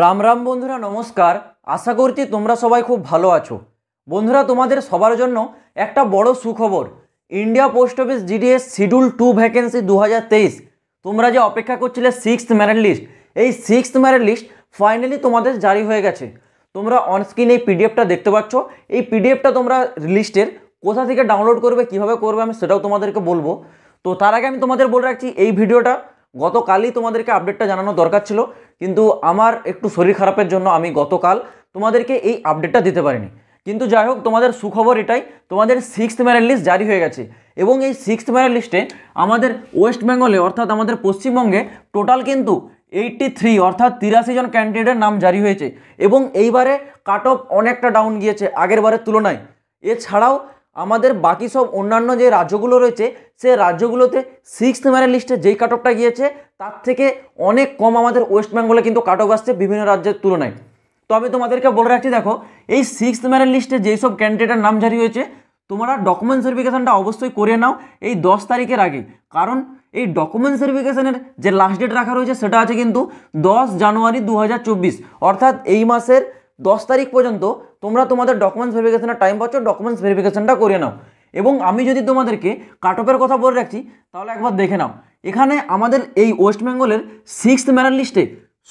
রাম রাম বন্ধুরা নমস্কার আশা করছি তোমরা সবাই খুব ভালো আছো বন্ধুরা তোমাদের সবার জন্য একটা বড় সুখবর India post office GDS schedule two vacancy দু তোমরা যে অপেক্ষা করছিলে সিক্সথ ম্যারেট লিস্ট এই সিক্সথ ম্যারেট লিস্ট ফাইনালি তোমাদের জারি হয়ে গেছে তোমরা অনস্ক্রিন এই পিডিএফটা দেখতে পাচ্ছ এই পিডিএফটা তোমরা লিস্টের কোথা থেকে ডাউনলোড করবে কিভাবে করবে আমি সেটাও তোমাদেরকে বলবো তো তার আগে আমি তোমাদের বলে রাখছি এই ভিডিওটা গতকালই তোমাদেরকে আপডেটটা জানানো দরকার ছিল কিন্তু আমার একটু শরীর খারাপের জন্য আমি গতকাল তোমাদেরকে এই আপডেটটা দিতে পারিনি কিন্তু যাই হোক তোমাদের সুখবর এটাই তোমাদের সিক্সথ ম্যানের লিস্ট জারি হয়ে গেছে এবং এই সিক্সথ ম্যানের লিস্টে আমাদের ওয়েস্ট বেঙ্গলে অর্থাৎ আমাদের পশ্চিমবঙ্গে টোটাল কিন্তু এইটটি থ্রি অর্থাৎ তিরাশি জন ক্যান্ডিডেটের নাম জারি হয়েছে এবং এইবারে কাট অফ অনেকটা ডাউন গিয়েছে আগের বারের তুলনায় এছাড়াও আমাদের বাকি সব অন্যান্য যে রাজ্যগুলো রয়েছে সে রাজ্যগুলোতে সিক্স ম্যানের লিস্টে যেই কাট অফটা গিয়েছে তার থেকে অনেক কম আমাদের ওয়েস্ট বেঙ্গলে কিন্তু কাট অফ আসছে বিভিন্ন রাজ্যের তুলনায় তবে তোমাদেরকে বলে রাখছি দেখো এই সিক্স ম্যানের লিস্টে যেই সব ক্যান্ডিডেটের নাম জারি হয়েছে তোমরা ডকুমেন্ট ভেরিফিকেশানটা অবশ্যই করে নাও এই দশ তারিখের আগে কারণ এই ডকুমেন্ট ভেরিফিকেশানের যে লাস্ট ডেট রাখা রয়েছে সেটা আছে কিন্তু দশ জানুয়ারি দু অর্থাৎ এই মাসের দশ তারিখ পর্যন্ত তোমরা তোমাদের ডকুমেন্টস ভেরিফিকেশনের টাইম পাচ্ছ ডকুমেন্টস ভেরিফিকেশনটা করে নাও এবং আমি যদি তোমাদেরকে কাট অফের কথা বলে রাখছি তাহলে একবার দেখে নাও এখানে আমাদের এই ওয়েস্ট বেঙ্গলের সিক্সথ ম্যানার লিস্টে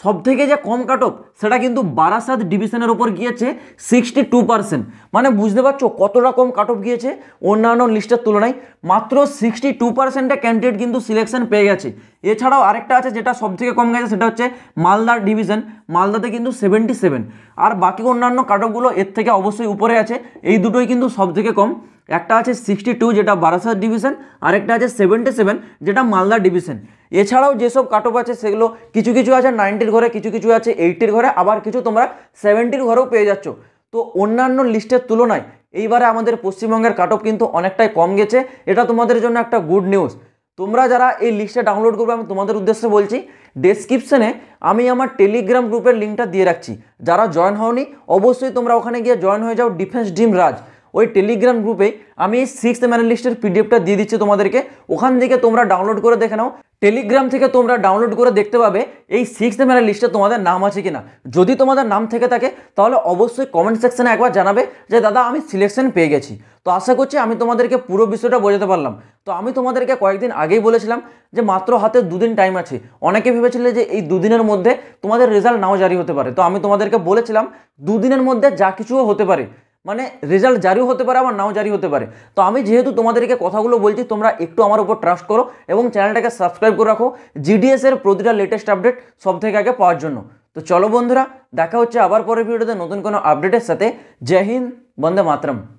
সবথেকে যে কম কাট অফ সেটা কিন্তু বারাসাত ডিভিশনের ওপর গিয়েছে সিক্সটি টু পার্সেন্ট মানে বুঝতে পারছো কতটা কম কাট অফ গিয়েছে অন্যান্য লিস্টের তুলনায় মাত্র সিক্সটি টু পার্সেন্টে ক্যান্ডিডেট কিন্তু সিলেকশন পেয়ে গেছে এছাড়াও আরেকটা আছে যেটা সবথেকে কম গেছে সেটা হচ্ছে মালদার ডিভিশন মালদাতে কিন্তু সেভেন্টি সেভেন আর বাকি অন্যান্য কাট অফগুলো এর থেকে অবশ্যই উপরে আছে এই দুটোই কিন্তু সবথেকে কম একটা আছে সিক্সটি টু যেটা বারাসাত ডিভিশন আরেকটা আছে সেভেন্টি সেভেন যেটা মালদা ডিভিশন এছাড়াও যেসব কাট অফ আছে সেগুলো কিছু কিছু আছে নাইনটির ঘরে কিছু কিছু আছে এইটির ঘরে আবার কিছু তোমরা সেভেন্টির ঘরেও পেয়ে যাচ্ছ তো অন্যান্য লিস্টের তুলনায় এইবারে আমাদের পশ্চিমবঙ্গের কাট কিন্তু অনেকটাই কম গেছে এটা তোমাদের জন্য একটা গুড নিউজ তোমরা যারা এই লিস্টটা ডাউনলোড করবে আমি তোমাদের উদ্দেশ্যে বলছি ডেসক্রিপশনে আমি আমার টেলিগ্রাম গ্রুপের লিঙ্কটা দিয়ে রাখছি যারা জয়েন হওনি অবশ্যই তোমরা ওখানে গিয়ে জয়েন হয়ে যাও ডিফেন্স ডিম রাজ ওই টেলিগ্রাম গ্রুপে আমি এই সিক্স লিস্টের পিডিএফটা দিয়ে দিচ্ছি তোমাদেরকে ওখান থেকে তোমরা ডাউনলোড করে দেখে নাও টেলিগ্রাম থেকে তোমরা ডাউনলোড করে দেখতে পাবে এই সিক্স ম্যানের লিস্টে তোমাদের নাম আছে কিনা যদি তোমাদের নাম থেকে থাকে তাহলে অবশ্যই কমেন্ট সেকশানে একবার জানাবে যে দাদা আমি সিলেকশন পেয়ে গেছি তো আশা করছি আমি তোমাদেরকে পুরো বিষয়টা বোঝাতে পারলাম তো আমি তোমাদেরকে কয়েকদিন আগেই বলেছিলাম যে মাত্র হাতে দুদিন টাইম আছে অনেকে ভেবেছিলে যে এই দুদিনের মধ্যে তোমাদের রেজাল্ট নাও জারি হতে পারে তো আমি তোমাদেরকে বলেছিলাম দুদিনের মধ্যে যা কিছুও হতে পারে মানে রেজাল্ট জারিও হতে পারে আবার নাও জারি হতে পারে তো আমি যেহেতু তোমাদেরকে কথাগুলো বলছি তোমরা একটু আমার উপর ট্রাস্ট করো এবং চ্যানেলটাকে সাবস্ক্রাইব করে রাখো জিডিএসের প্রতিটা লেটেস্ট আপডেট সব থেকে আগে পাওয়ার জন্য তো চলো বন্ধুরা দেখা হচ্ছে আবার পরের ভিডিওতে নতুন কোনো আপডেটের সাথে জয় হিন্দ বন্দে মাতরম